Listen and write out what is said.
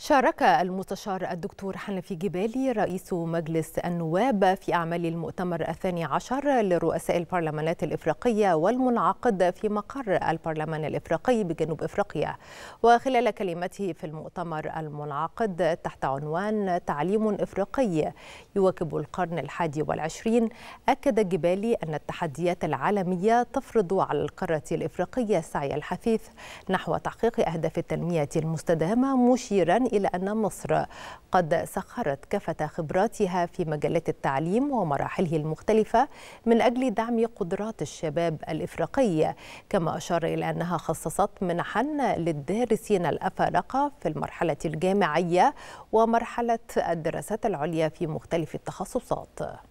شارك المستشار الدكتور حنفي جبالي رئيس مجلس النواب في أعمال المؤتمر الثاني عشر لرؤساء البرلمانات الإفريقية والمنعقد في مقر البرلمان الإفريقي بجنوب إفريقيا وخلال كلمته في المؤتمر المنعقد تحت عنوان تعليم إفريقي يواكب القرن الحادي والعشرين أكد جبالي أن التحديات العالمية تفرض على القارة الإفريقية السعي الحثيث نحو تحقيق أهداف التنمية المستدامة مشيرا إلى أن مصر قد سخرت كافة خبراتها في مجالات التعليم ومراحله المختلفة من أجل دعم قدرات الشباب الإفريقي كما أشار إلى أنها خصصت منحا للدارسين الأفارقة في المرحلة الجامعية ومرحلة الدراسات العليا في مختلف التخصصات